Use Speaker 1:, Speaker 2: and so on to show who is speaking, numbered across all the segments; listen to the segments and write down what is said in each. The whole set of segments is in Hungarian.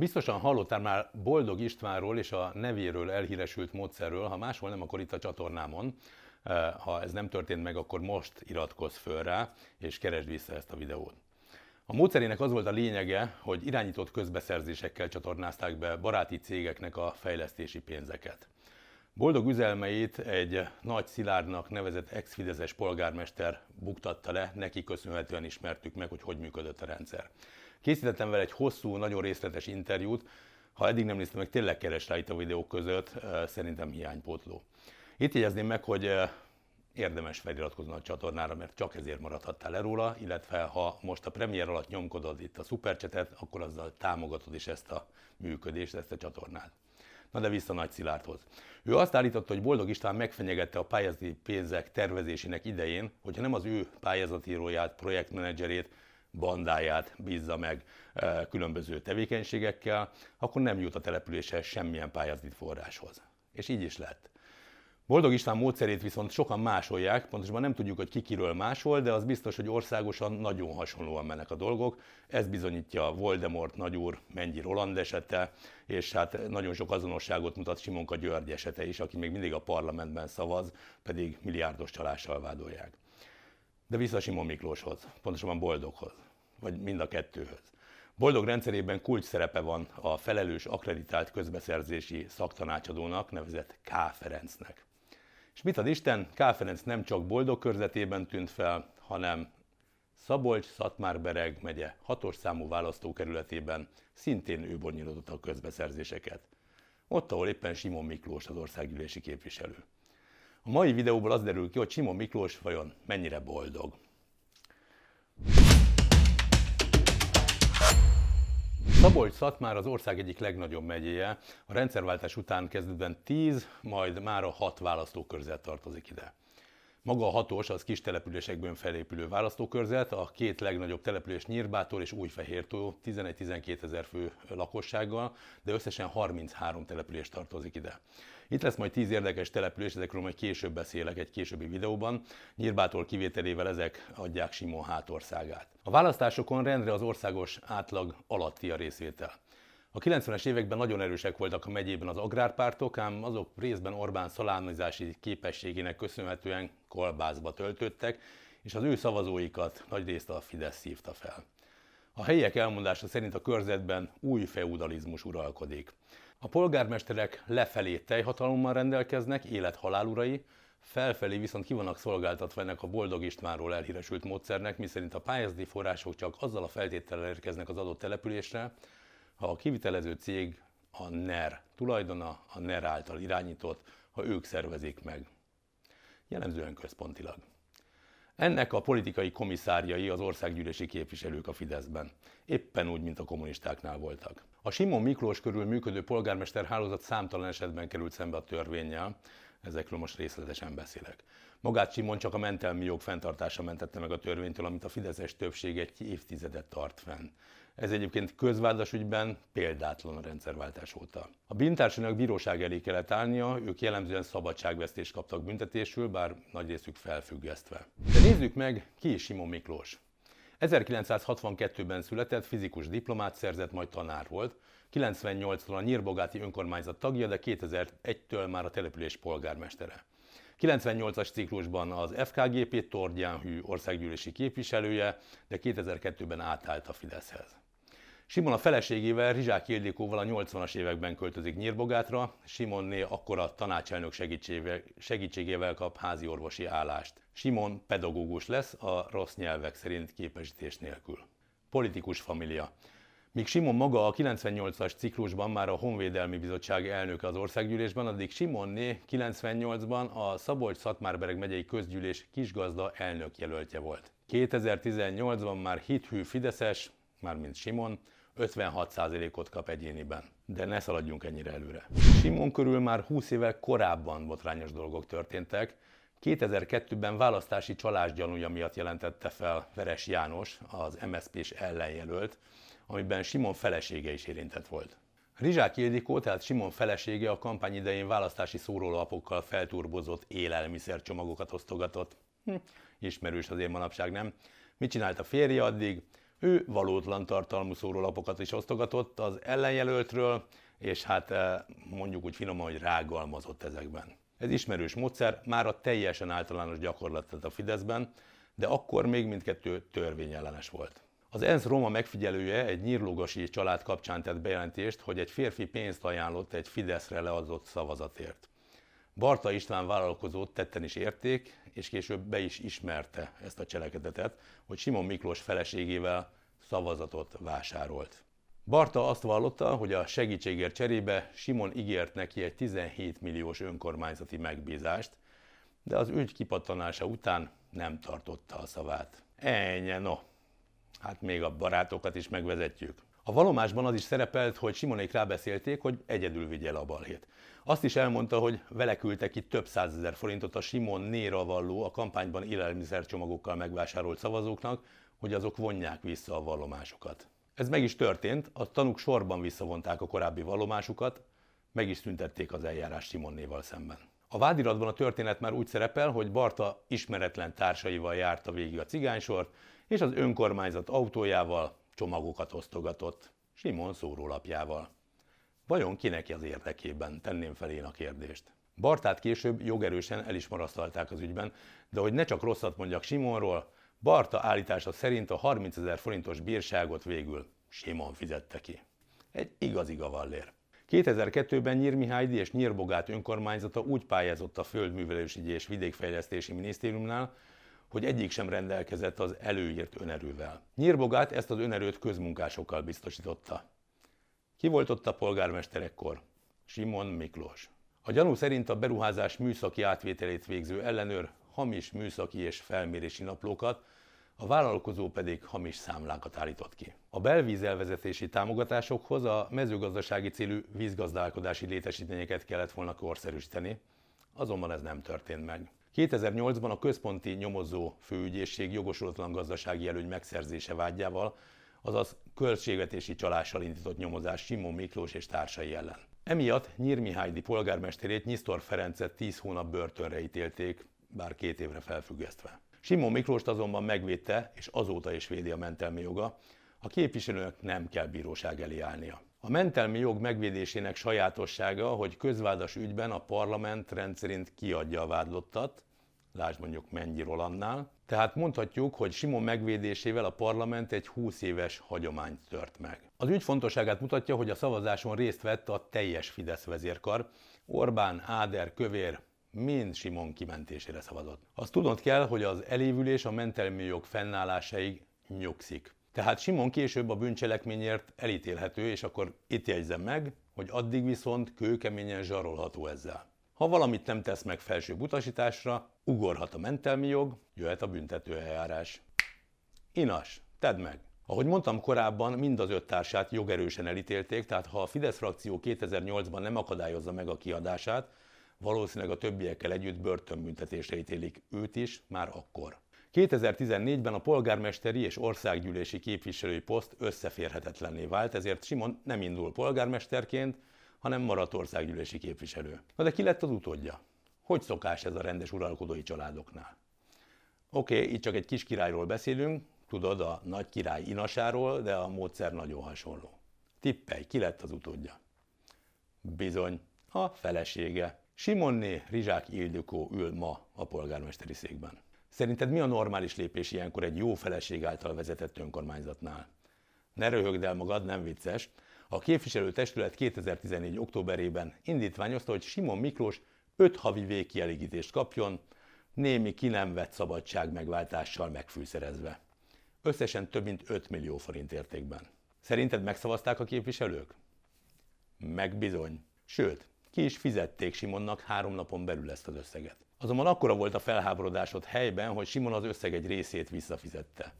Speaker 1: Biztosan hallottál már Boldog Istvánról és a nevéről elhíresült módszerről, ha máshol nem, akkor itt a csatornámon. Eh, ha ez nem történt meg, akkor most iratkozz föl rá, és keresd vissza ezt a videót. A módszerének az volt a lényege, hogy irányított közbeszerzésekkel csatornázták be baráti cégeknek a fejlesztési pénzeket. Boldog üzelmeit egy nagy szilárdnak nevezett ex polgármester buktatta le, neki köszönhetően ismertük meg, hogy hogy működött a rendszer. Készítettem vele egy hosszú, nagyon részletes interjút, ha eddig nem néztem meg, tényleg keres rá itt a videók között, szerintem hiánypótló. Itt jegyezném meg, hogy érdemes feliratkozni a csatornára, mert csak ezért maradhattál le róla, illetve ha most a premier alatt nyomkodod itt a szupercsetet, akkor azzal támogatod is ezt a működést, ezt a csatornát. Na de vissza Nagy Szilárdhoz. Ő azt állította, hogy Boldog István megfenyegette a pályázati pénzek tervezésének idején, hogyha nem az ő pályázatíróját, projektmenedzserét, bandáját bízza meg e, különböző tevékenységekkel, akkor nem jut a településhez semmilyen pályázati forráshoz. És így is lett. Boldog István módszerét viszont sokan másolják, pontosan nem tudjuk, hogy ki kiről másol, de az biztos, hogy országosan nagyon hasonlóan mennek a dolgok. Ez bizonyítja Voldemort nagyúr Mennyi Roland esete, és hát nagyon sok azonosságot mutat Simonka György esete is, aki még mindig a parlamentben szavaz, pedig milliárdos csalással vádolják. De vissza Simon Miklóshoz, pontosabban Boldoghoz, vagy mind a kettőhöz. Boldog rendszerében kulcs szerepe van a felelős akreditált közbeszerzési szaktanácsadónak, nevezett K. Ferencnek. És mit ad Isten, K. Ferenc nem csak boldog körzetében tűnt fel, hanem Szabolcs-Szatmárbereg megye hatos számú választókerületében szintén ő bonyolította a közbeszerzéseket. Ott, ahol éppen Simon Miklós az országgyűlési képviselő. A mai videóból az derül ki, hogy Simon Miklós vajon mennyire boldog. Szabolcs-Szatmár az ország egyik legnagyobb megyéje. A rendszerváltás után kezdetben 10, majd már a 6 választókörzet tartozik ide. Maga a hatos az kis településekből felépülő választókörzet, a két legnagyobb település Nyírbától és Újfehértó 11-12 ezer fő lakossággal, de összesen 33 település tartozik ide. Itt lesz majd 10 érdekes település, ezekről majd később beszélek egy későbbi videóban. Nyírbától kivételével ezek adják Simon hátországát. A választásokon rendre az országos átlag alatti a részvétel. A 90-es években nagyon erősek voltak a megyében az agrárpártok, ám azok részben Orbán szalámizási képességének köszönhetően kolbászba töltöttek, és az ő szavazóikat részt a Fidesz szívta fel. A helyiek elmondása szerint a körzetben új feudalizmus uralkodik. A polgármesterek lefelé teljhatalommal rendelkeznek, élethalál urai, felfelé viszont ki vannak szolgáltatva ennek a Boldog Istvánról elhíresült módszernek, miszerint a pályázati források csak azzal a feltétellel érkeznek az adott településre, ha a kivitelező cég a NER tulajdona, a NER által irányított, ha ők szervezik meg. Jellemzően központilag. Ennek a politikai komisszárjai az országgyűlési képviselők a Fideszben, éppen úgy, mint a kommunistáknál voltak. A Simon Miklós körül működő polgármester hálózat számtalan esetben került szembe a törvényel, ezekről most részletesen beszélek. Magát Simon csak a mentelmi jog fenntartása mentette meg a törvénytől, amit a fideszes többség egy évtizedet tart fenn. Ez egyébként közvádasügyben példátlan a rendszerváltás óta. A bíntársanak bíróság elé kellett állnia, ők jellemzően szabadságvesztést kaptak büntetésül, bár nagy részük felfüggesztve. De nézzük meg, ki is Simon Miklós. 1962-ben született, fizikus diplomát szerzett, majd tanár volt. 98-tól a Nyírbogáti önkormányzat tagja, de 2001-től már a település polgármestere. 98-as ciklusban az FKGP Tordján hű országgyűlési képviselője, de 2002-ben átállt a Fideszhez. Simon a feleségével, Rizsák Ildikóval a 80-as években költözik Nyírbogátra, Simonné akkor a tanácselnök segítségével, segítségével kap házi orvosi állást. Simon pedagógus lesz a rossz nyelvek szerint képesítés nélkül. Politikus familia. Míg Simon maga a 98-as ciklusban már a Honvédelmi Bizottság elnöke az országgyűlésben, addig Simonné 98-ban a Szabolcs-Szatmárbereg megyei közgyűlés kisgazda elnök jelöltje volt. 2018-ban már hithű Fideszes, mármint Simon, 56%-ot kap egyéniben. De ne szaladjunk ennyire előre. Simon körül már 20 évvel korábban botrányos dolgok történtek. 2002-ben választási csalás gyanúja miatt jelentette fel Veres János, az msp s ellenjelölt, amiben Simon felesége is érintett volt. Rizsák Ildikó, tehát Simon felesége a kampány idején választási szórólapokkal felturbozott élelmiszercsomagokat osztogatott. Hm, ismerős azért manapság, nem? Mit csinált a férje addig? Ő valótlan tartalmú szórólapokat is osztogatott az ellenjelöltről, és hát eh, mondjuk úgy finoman, hogy rágalmazott ezekben. Ez ismerős módszer, már a teljesen általános gyakorlat a Fideszben, de akkor még mindkettő törvényellenes volt. Az ENSZ Roma megfigyelője egy nyírlógosi család kapcsán tett bejelentést, hogy egy férfi pénzt ajánlott egy Fideszre leadott szavazatért. Barta István vállalkozót tetten is érték, és később be is ismerte ezt a cselekedetet, hogy Simon Miklós feleségével szavazatot vásárolt. Barta azt vallotta, hogy a segítségért cserébe Simon ígért neki egy 17 milliós önkormányzati megbízást, de az ügy kipattanása után nem tartotta a szavát. Ennyi, no. Hát még a barátokat is megvezetjük. A valomásban az is szerepelt, hogy Simonék rábeszélték, hogy egyedül vigye a balhét. Azt is elmondta, hogy vele küldtek ki több százezer forintot a Simon Néra valló a kampányban élelmiszercsomagokkal megvásárolt szavazóknak, hogy azok vonják vissza a vallomásokat. Ez meg is történt, a tanúk sorban visszavonták a korábbi vallomásukat, meg is szüntették az eljárás Simonnéval szemben. A vádiratban a történet már úgy szerepel, hogy Barta ismeretlen társaival járta végig a cigánysort, és az önkormányzat autójával csomagokat osztogatott, Simon szórólapjával. Vajon kinek az érdekében, tenném fel én a kérdést. Bartát később jogerősen el is marasztalták az ügyben, de hogy ne csak rosszat mondjak Simonról, Barta állítása szerint a 30 ezer forintos bírságot végül Simon fizette ki. Egy igazi gavallér. 2002-ben Mihályi és Nyírbogát önkormányzata úgy pályázott a Földművelési és Vidékfejlesztési Minisztériumnál, hogy egyik sem rendelkezett az előírt önerővel. Nyírbogát ezt az önerőt közmunkásokkal biztosította. Ki volt ott a polgármesterekkor? Simon Miklós. A gyanú szerint a beruházás műszaki átvételét végző ellenőr hamis műszaki és felmérési naplókat, a vállalkozó pedig hamis számlákat állított ki. A belvízelvezetési támogatásokhoz a mezőgazdasági célú vízgazdálkodási létesítményeket kellett volna korszerűsíteni, azonban ez nem történt meg. 2008-ban a központi nyomozó főügyészség jogosulatlan gazdasági előny megszerzése vágyával, azaz költségvetési csalással indított nyomozás Simon Miklós és társai ellen. Emiatt Nyír Mihályi polgármesterét Nyisztor Ferencet 10 hónap börtönre ítélték, bár két évre felfüggesztve. Simon Miklóst azonban megvédte, és azóta is védi a mentelmi joga, a képviselőnek nem kell bíróság elé állnia. A mentelmi jog megvédésének sajátossága, hogy közvádas ügyben a parlament rendszerint kiadja a vádlottat, lásd mondjuk Mennyi Rolandnál. Tehát mondhatjuk, hogy Simon megvédésével a parlament egy 20 éves hagyományt tört meg. Az ügy fontosságát mutatja, hogy a szavazáson részt vett a teljes Fidesz vezérkar. Orbán, Áder, Kövér, mind Simon kimentésére szavazott. Azt tudnod kell, hogy az elévülés a mentelmi jog fennállásáig nyugszik. Tehát Simon később a bűncselekményért elítélhető, és akkor itt jegyzem meg, hogy addig viszont kőkeményen zsarolható ezzel. Ha valamit nem tesz meg felső utasításra, ugorhat a mentelmi jog, jöhet a büntető eljárás. Inas, tedd meg! Ahogy mondtam korábban, mind az öt társát jogerősen elítélték, tehát ha a Fidesz frakció 2008-ban nem akadályozza meg a kiadását, valószínűleg a többiekkel együtt börtönbüntetésre ítélik őt is már akkor. 2014-ben a polgármesteri és országgyűlési képviselői poszt összeférhetetlenné vált, ezért Simon nem indul polgármesterként, hanem maradt országgyűlési képviselő. Na de ki lett az utódja? Hogy szokás ez a rendes uralkodói családoknál? Oké, okay, itt csak egy kis királyról beszélünk, tudod, a nagy király inasáról, de a módszer nagyon hasonló. Tippelj, ki lett az utódja? Bizony, a felesége. Simonné Rizsák Ildikó ül ma a polgármesteri székben. Szerinted mi a normális lépés ilyenkor egy jó feleség által vezetett önkormányzatnál? Ne röhögd el magad, nem vicces, a képviselőtestület 2014. októberében indítványozta, hogy Simon Miklós 5 havi végkielégítést kapjon, némi ki nem vett szabadság megváltással megfűszerezve. Összesen több mint 5 millió forint értékben. Szerinted megszavazták a képviselők? Megbizony. Sőt, ki is fizették Simonnak három napon belül ezt az összeget. Azonban akkora volt a felháborodásod helyben, hogy Simon az összeg egy részét visszafizette.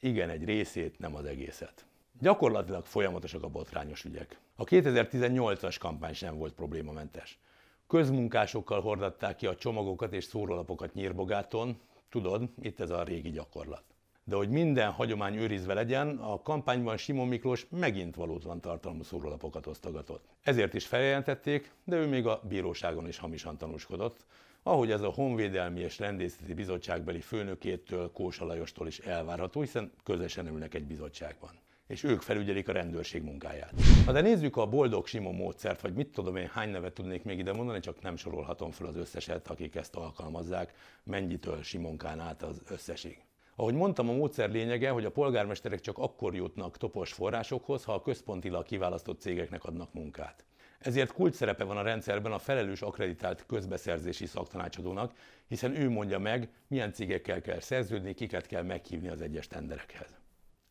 Speaker 1: Igen, egy részét, nem az egészet. Gyakorlatilag folyamatosak a botrányos ügyek. A 2018-as kampány sem volt problémamentes. Közmunkásokkal hordatták ki a csomagokat és szórólapokat Nyírbogáton, tudod, itt ez a régi gyakorlat. De hogy minden hagyomány őrizve legyen, a kampányban Simon Miklós megint valótlan tartalmú szórólapokat osztogatott. Ezért is feljelentették, de ő még a bíróságon is hamisan tanúskodott, ahogy ez a Honvédelmi és Rendészeti Bizottságbeli főnökétől, Kósa Lajostól is elvárható, hiszen közösen ülnek egy bizottságban és ők felügyelik a rendőrség munkáját. Na de nézzük a boldog Simon módszert, vagy mit tudom én, hány nevet tudnék még ide mondani, csak nem sorolhatom fel az összeset, akik ezt alkalmazzák, mennyitől Simonkán át az összesig. Ahogy mondtam, a módszer lényege, hogy a polgármesterek csak akkor jutnak topos forrásokhoz, ha a központilag kiválasztott cégeknek adnak munkát. Ezért kulcs szerepe van a rendszerben a felelős akreditált közbeszerzési szaktanácsadónak, hiszen ő mondja meg, milyen cégekkel kell szerződni, kiket kell meghívni az egyes tenderekhez.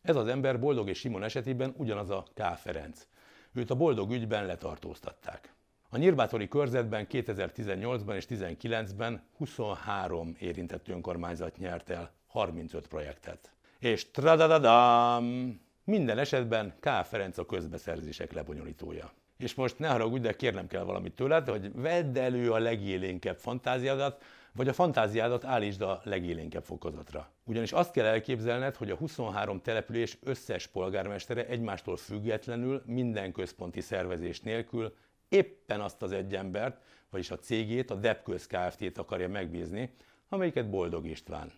Speaker 1: Ez az ember Boldog és Simon esetében ugyanaz a K. Ferenc. Őt a Boldog ügyben letartóztatták. A nyírbátori körzetben 2018-ban és 2019-ben 23 érintett önkormányzat nyert el 35 projektet. És tradadadam! Minden esetben K. Ferenc a közbeszerzések lebonyolítója. És most ne haragudj, de kérnem kell valamit tőled, hogy vedd elő a legélénkebb fantáziadat, vagy a fantáziádat állítsd a legélénkebb fokozatra. Ugyanis azt kell elképzelned, hogy a 23 település összes polgármestere egymástól függetlenül, minden központi szervezés nélkül éppen azt az egy embert, vagyis a cégét, a Depköz Kft-t akarja megbízni, amelyiket Boldog István.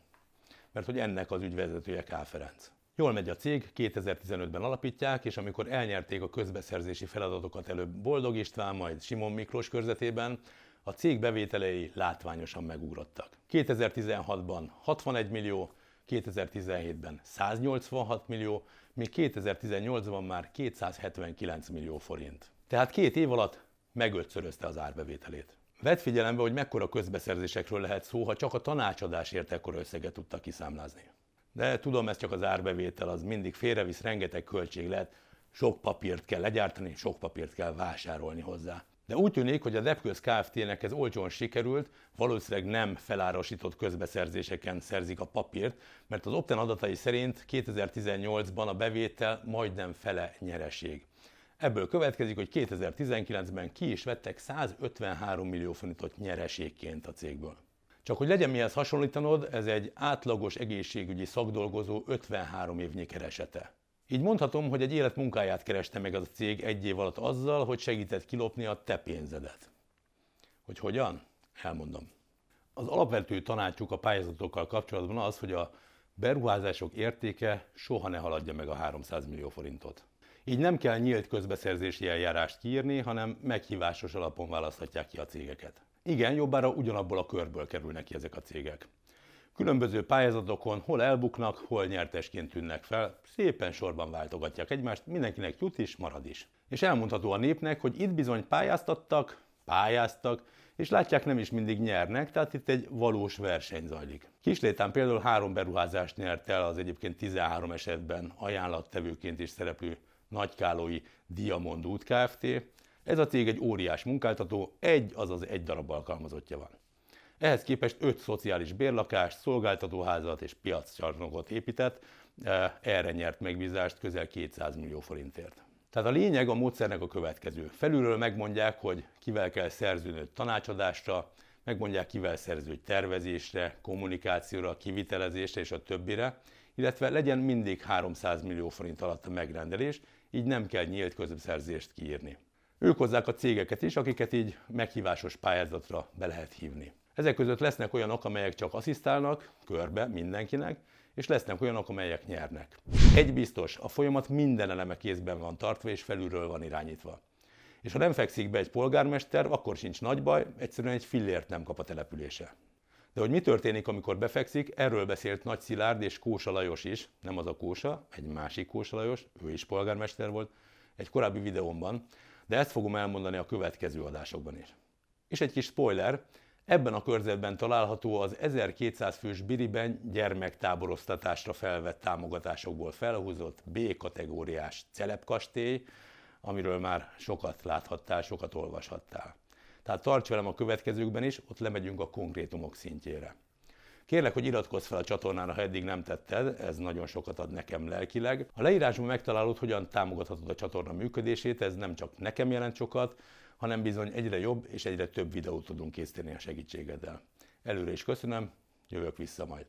Speaker 1: Mert hogy ennek az ügyvezetője K. Ferenc. Jól megy a cég, 2015-ben alapítják, és amikor elnyerték a közbeszerzési feladatokat előbb Boldog István, majd Simon Miklós körzetében, a cég bevételei látványosan megugrottak. 2016-ban 61 millió, 2017-ben 186 millió, még 2018-ban már 279 millió forint. Tehát két év alatt megötszörözte az árbevételét. Vedd figyelembe, hogy mekkora közbeszerzésekről lehet szó, ha csak a tanácsadásért ekkora összeget tudta kiszámlázni. De tudom, ez csak az árbevétel, az mindig félrevisz, rengeteg költség lehet, sok papírt kell legyártani, sok papírt kell vásárolni hozzá. De úgy tűnik, hogy a Depköz Kft-nek ez olcsón sikerült, valószínűleg nem felárasított közbeszerzéseken szerzik a papírt, mert az Opten adatai szerint 2018-ban a bevétel majdnem fele nyereség. Ebből következik, hogy 2019-ben ki is vettek 153 millió forintot nyereségként a cégből. Csak hogy legyen mihez hasonlítanod, ez egy átlagos egészségügyi szakdolgozó 53 évnyi keresete. Így mondhatom, hogy egy élet munkáját kereste meg az a cég egy év alatt azzal, hogy segített kilopni a te pénzedet. Hogy hogyan? Elmondom. Az alapvető tanácsuk a pályázatokkal kapcsolatban az, hogy a beruházások értéke soha ne haladja meg a 300 millió forintot. Így nem kell nyílt közbeszerzési eljárást kiírni, hanem meghívásos alapon választhatják ki a cégeket. Igen, jobbára ugyanabból a körből kerülnek ki ezek a cégek. Különböző pályázatokon hol elbuknak, hol nyertesként tűnnek fel, szépen sorban váltogatják egymást, mindenkinek jut is, marad is. És elmondható a népnek, hogy itt bizony pályáztattak, pályáztak, és látják nem is mindig nyernek, tehát itt egy valós verseny zajlik. Kislétán például három beruházást nyert el az egyébként 13 esetben ajánlattevőként is szereplő nagykálói Diamond út Kft. Ez a cég egy óriás munkáltató, egy, azaz egy darab alkalmazottja van. Ehhez képest öt szociális bérlakást, szolgáltatóházat és piaccsarnokot épített, e, erre nyert megbízást közel 200 millió forintért. Tehát a lényeg a módszernek a következő. Felülről megmondják, hogy kivel kell szerződnöd tanácsadásra, megmondják, kivel szerződj tervezésre, kommunikációra, kivitelezésre és a többire, illetve legyen mindig 300 millió forint alatt a megrendelés, így nem kell nyílt közbeszerzést kiírni. Ők hozzák a cégeket is, akiket így meghívásos pályázatra be lehet hívni. Ezek között lesznek olyanok, amelyek csak asszisztálnak, körbe, mindenkinek, és lesznek olyanok, amelyek nyernek. Egy biztos, a folyamat minden eleme kézben van tartva és felülről van irányítva. És ha nem fekszik be egy polgármester, akkor sincs nagy baj, egyszerűen egy fillért nem kap a települése. De hogy mi történik, amikor befekszik, erről beszélt Nagy Szilárd és Kósa Lajos is, nem az a Kósa, egy másik Kósa Lajos, ő is polgármester volt, egy korábbi videómban, de ezt fogom elmondani a következő adásokban is. És egy kis spoiler, Ebben a körzetben található az 1200 fős Biriben gyermektáboroztatásra felvett támogatásokból felhúzott B-kategóriás celepkastély, amiről már sokat láthattál, sokat olvashattál. Tehát tarts velem a következőkben is, ott lemegyünk a konkrétumok szintjére. Kérlek, hogy iratkozz fel a csatornára, ha eddig nem tetted, ez nagyon sokat ad nekem lelkileg. A leírásban megtalálod, hogyan támogathatod a csatorna működését, ez nem csak nekem jelent sokat, hanem bizony egyre jobb és egyre több videót tudunk készíteni a segítségeddel. Előre is köszönöm, jövök vissza majd.